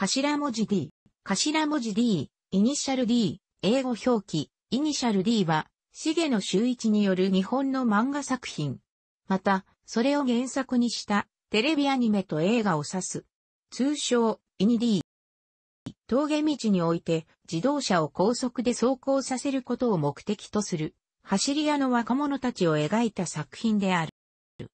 頭文字 D、頭文字 D、イニシャル D、英語表記、イニシャル D は、重野修一による日本の漫画作品。また、それを原作にしたテレビアニメと映画を指す。通称、イニ D。峠道において自動車を高速で走行させることを目的とする走り屋の若者たちを描いた作品である。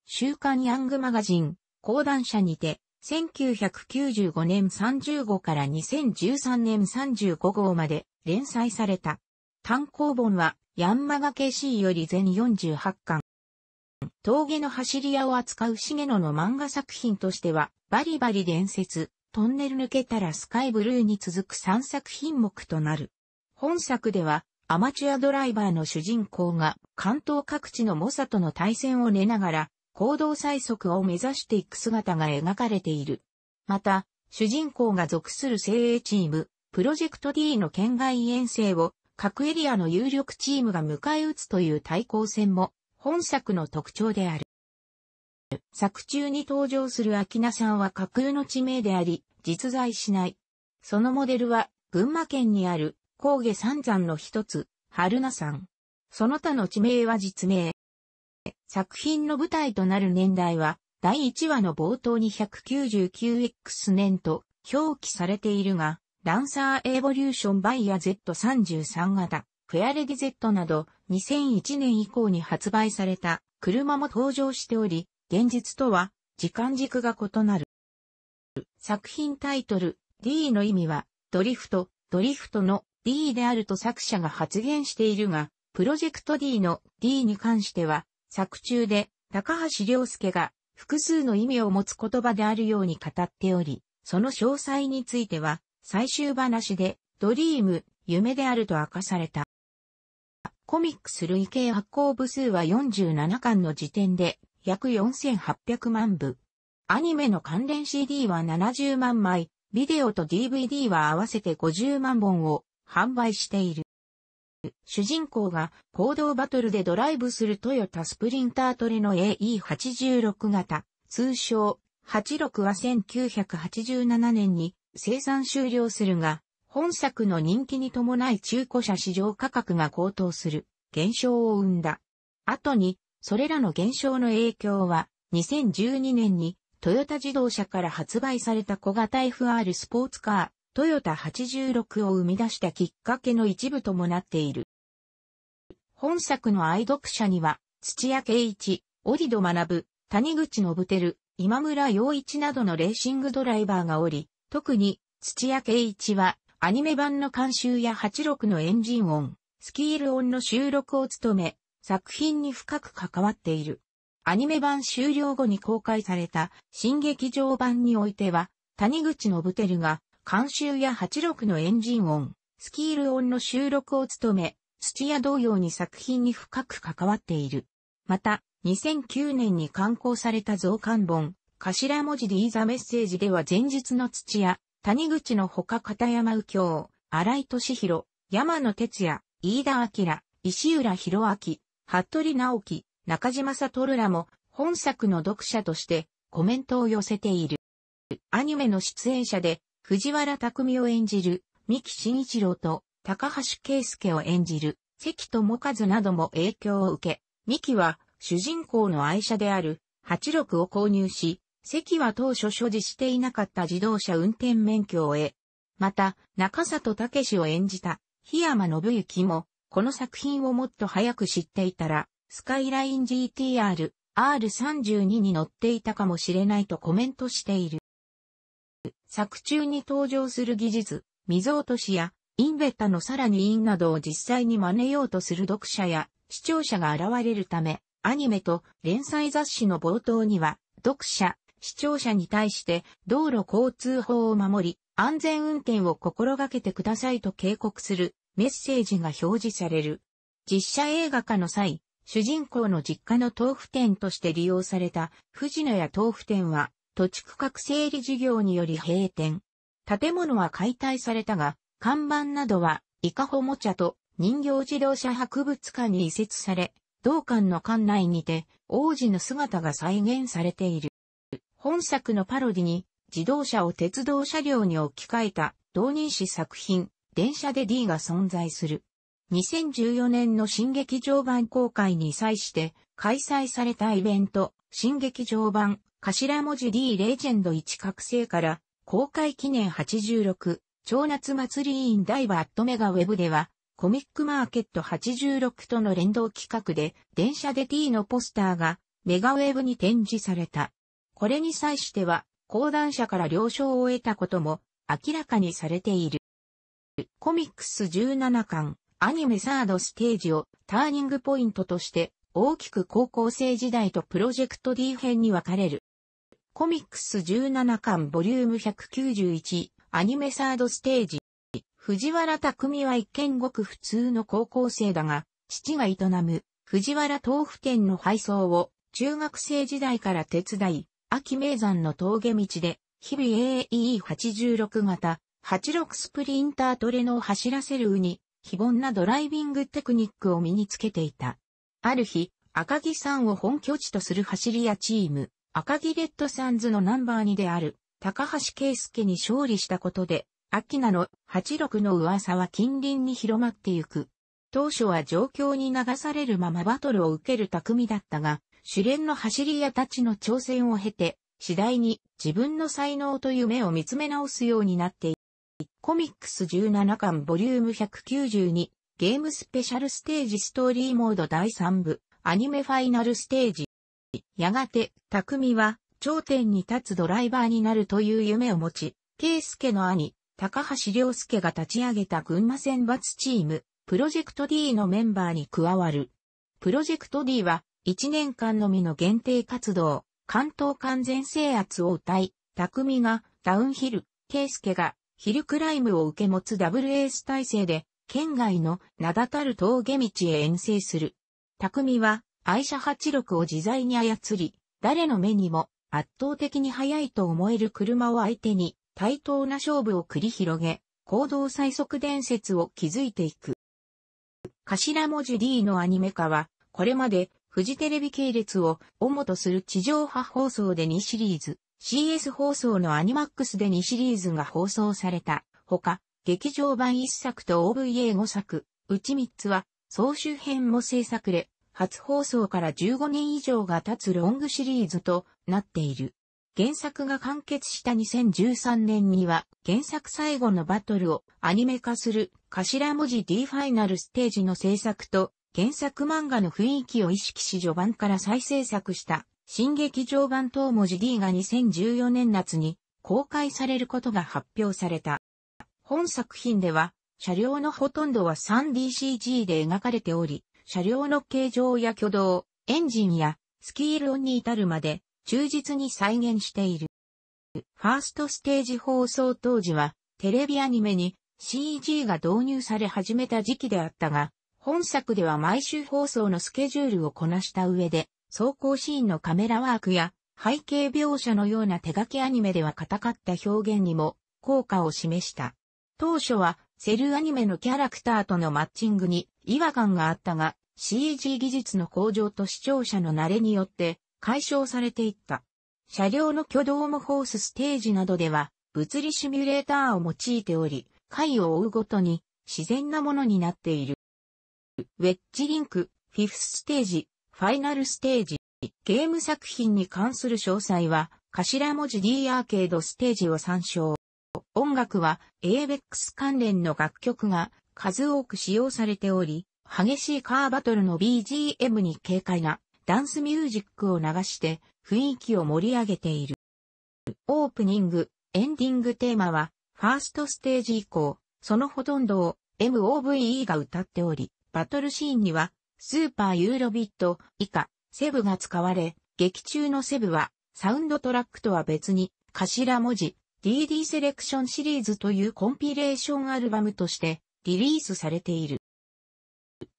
週刊ヤングマガジン、講談社にて1995年3 5から2013年35号まで連載された。単行本は、ヤンマガシ c より全48巻。峠の走り屋を扱うゲ野の漫画作品としては、バリバリ伝説、トンネル抜けたらスカイブルーに続く3作品目となる。本作では、アマチュアドライバーの主人公が関東各地の猛者との対戦を寝ながら、行動最速を目指していく姿が描かれている。また、主人公が属する精鋭チーム、プロジェクト D の県外遠征を各エリアの有力チームが迎え撃つという対抗戦も本作の特徴である。作中に登場する秋名さんは架空の地名であり、実在しない。そのモデルは群馬県にある高下三山の一つ、春名山。その他の地名は実名。作品の舞台となる年代は、第1話の冒頭に 199X 年と表記されているが、ランサーエボリューションバイヤ Z33 型、フェアレディ Z など2001年以降に発売された車も登場しており、現実とは時間軸が異なる。作品タイトル D の意味はドリフト、ドリフトの D であると作者が発言しているが、プロジェクト D の D に関しては作中で高橋良介が複数の意味を持つ言葉であるように語っており、その詳細については最終話でドリーム、夢であると明かされた。コミックス累計発行部数は47巻の時点で約4800万部。アニメの関連 CD は70万枚、ビデオと DVD は合わせて50万本を販売している。主人公が行動バトルでドライブするトヨタスプリンタートレの AE86 型、通称86は1987年に生産終了するが、本作の人気に伴い中古車市場価格が高騰する現象を生んだ。後に、それらの現象の影響は、2012年にトヨタ自動車から発売された小型 FR スポーツカー、トヨタ86を生み出したきっかけの一部ともなっている。本作の愛読者には、土屋圭一、オリド学、谷口信輝、今村洋一などのレーシングドライバーがおり、特に土屋圭一はアニメ版の監修や86のエンジン音、スキール音の収録を務め、作品に深く関わっている。アニメ版終了後に公開された新劇場版においては、谷口信輝が監修や86のエンジン音、スキール音の収録を務め、土屋同様に作品に深く関わっている。また、2009年に刊行された増刊本、頭文字 D ザメッセージでは前日の土屋、谷口の他片山右京、荒井俊弘、山野哲也、飯田明、石浦博明、服部直樹、中島悟らも本作の読者としてコメントを寄せている。アニメの出演者で藤原匠を演じる、三木真一郎と、高橋圭介を演じる、関智和なども影響を受け、三木は、主人公の愛車である、86を購入し、関は当初所持していなかった自動車運転免許を得、また、中里武を演じた、檜山信之も、この作品をもっと早く知っていたら、スカイライン GTR、R32 に乗っていたかもしれないとコメントしている。作中に登場する技術、未曾落としや、インベッタのさらにインなどを実際に真似ようとする読者や視聴者が現れるため、アニメと連載雑誌の冒頭には、読者、視聴者に対して道路交通法を守り、安全運転を心がけてくださいと警告するメッセージが表示される。実写映画化の際、主人公の実家の豆腐店として利用された藤野屋豆腐店は土地区画整理事業により閉店。建物は解体されたが、看板などは、イカホモチャと人形自動車博物館に移設され、同館の館内にて、王子の姿が再現されている。本作のパロディに、自動車を鉄道車両に置き換えた、同人誌作品、電車で D が存在する。2014年の新劇場版公開に際して、開催されたイベント、新劇場版頭文字 D レジェンド1覚醒から公開記念86超夏祭り委員ダイバットメガウェブではコミックマーケット86との連動企画で電車で T のポスターがメガウェブに展示された。これに際しては講談社から了承を得たことも明らかにされている。コミックス17巻アニメサードステージをターニングポイントとして大きく高校生時代とプロジェクト D 編に分かれる。コミックス17巻ボリューム191、アニメサードステージ。藤原匠は一見ごく普通の高校生だが、父が営む藤原豆腐店の配送を中学生時代から手伝い、秋名山の峠道で、日々 AE86 型、86スプリンタートレノを走らせるうに、非凡なドライビングテクニックを身につけていた。ある日、赤木さんを本拠地とする走り屋チーム、赤木レッドサンズのナンバー2である高橋圭介に勝利したことで、秋名の86の噂は近隣に広まってゆく。当初は状況に流されるままバトルを受ける匠だったが、主練の走り屋たちの挑戦を経て、次第に自分の才能と夢を見つめ直すようになっていく。コミックス17巻ボリューム192ゲームスペシャルステージストーリーモード第3部アニメファイナルステージやがて、匠は、頂点に立つドライバーになるという夢を持ち、圭介の兄、高橋良介が立ち上げた群馬選抜チーム、プロジェクト D のメンバーに加わる。プロジェクト D は、1年間のみの限定活動、関東完全制圧を歌い、匠がダウンヒル、圭介がヒルクライムを受け持つダブルエース体制で、県外の名だたる峠道へ遠征する。匠は愛車86を自在に操り、誰の目にも圧倒的に速いと思える車を相手に対等な勝負を繰り広げ、行動最速伝説を築いていく。頭文字 D のアニメ化は、これまでフジテレビ系列を主とする地上波放送で2シリーズ、CS 放送のアニマックスで2シリーズが放送された。ほか、劇場版1作と OVA5 作、うち3つは、総集編も制作れ、初放送から15年以上が経つロングシリーズとなっている。原作が完結した2013年には原作最後のバトルをアニメ化する頭文字 D ファイナルステージの制作と原作漫画の雰囲気を意識し序盤から再制作した新劇場版頭文字 D が2014年夏に公開されることが発表された。本作品では車両のほとんどは 3DCG で描かれており、車両の形状や挙動、エンジンやスキール音に至るまで忠実に再現している。ファーストステージ放送当時はテレビアニメに CG が導入され始めた時期であったが、本作では毎週放送のスケジュールをこなした上で、走行シーンのカメラワークや背景描写のような手書きアニメでは固かった表現にも効果を示した。当初はセルアニメのキャラクターとのマッチングに違和感があったが、CG 技術の向上と視聴者の慣れによって解消されていった。車両の挙動もホースステージなどでは物理シミュレーターを用いており、回を追うごとに自然なものになっている。ウェッジリンク、フィフスステージ、ファイナルステージ、ゲーム作品に関する詳細は頭文字 D アーケードステージを参照。音楽は ABEX 関連の楽曲が数多く使用されており、激しいカーバトルの BGM に軽快なダンスミュージックを流して雰囲気を盛り上げている。オープニング、エンディングテーマは、ファーストステージ以降、そのほとんどを MOVE が歌っており、バトルシーンには、スーパーユーロビット以下、セブが使われ、劇中のセブは、サウンドトラックとは別に、頭文字、DD セレクションシリーズというコンピレーションアルバムとしてリリースされている。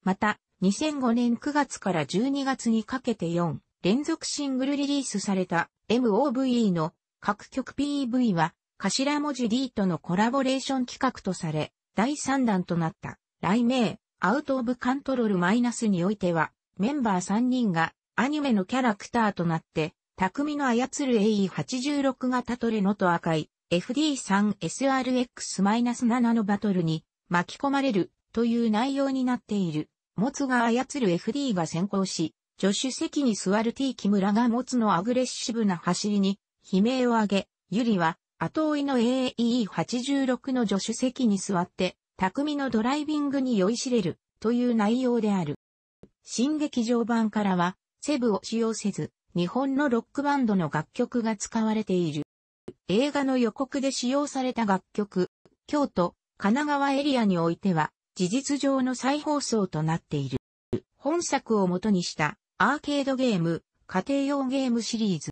また、2005年9月から12月にかけて4連続シングルリリースされた MOVE の各曲 PV は頭文字 D とのコラボレーション企画とされ、第3弾となった雷鳴アウトオブカントロールマイナスにおいてはメンバー3人がアニメのキャラクターとなって匠の操る AE86 型トレノと赤い FD3SRX-7 のバトルに巻き込まれるという内容になっている。モツが操る FD が先行し、助手席に座る T 木村がモツのアグレッシブな走りに悲鳴を上げ、ユリは後追いの AEE86 の助手席に座って、匠のドライビングに酔いしれるという内容である。新劇場版からは、セブを使用せず、日本のロックバンドの楽曲が使われている。映画の予告で使用された楽曲、京都、神奈川エリアにおいては、事実上の再放送となっている。本作を元にしたアーケードゲーム、家庭用ゲームシリーズ、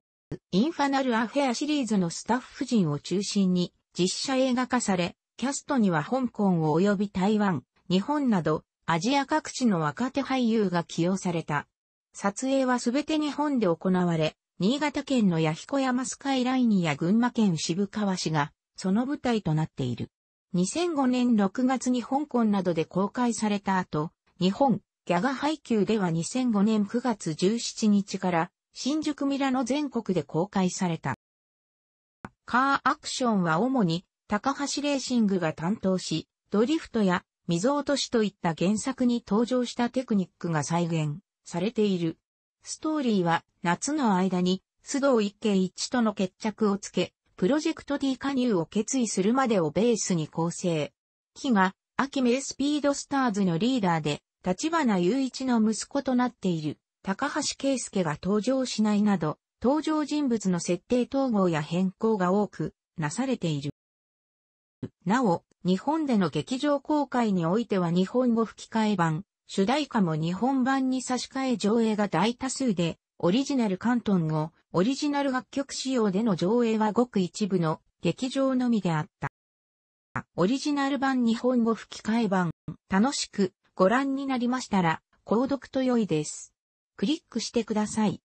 インファナルアフェアシリーズのスタッフ陣を中心に実写映画化され、キャストには香港及び台湾、日本などアジア各地の若手俳優が起用された。撮影はすべて日本で行われ、新潟県の八彦山スカイラインや群馬県渋川市がその舞台となっている。2005年6月に香港などで公開された後、日本、ギャガ配給では2005年9月17日から新宿ミラノ全国で公開された。カーアクションは主に高橋レーシングが担当し、ドリフトや溝落としといった原作に登場したテクニックが再現されている。ストーリーは夏の間に須藤一慶一との決着をつけ、プロジェクト D 加入を決意するまでをベースに構成。木が、秋名スピードスターズのリーダーで、立花雄一の息子となっている、高橋圭介が登場しないなど、登場人物の設定統合や変更が多く、なされている。なお、日本での劇場公開においては日本語吹き替え版、主題歌も日本版に差し替え上映が大多数で、オリジナル関東語、オリジナル楽曲仕様での上映はごく一部の劇場のみであった。オリジナル版日本語吹き替え版、楽しくご覧になりましたら、購読と良いです。クリックしてください。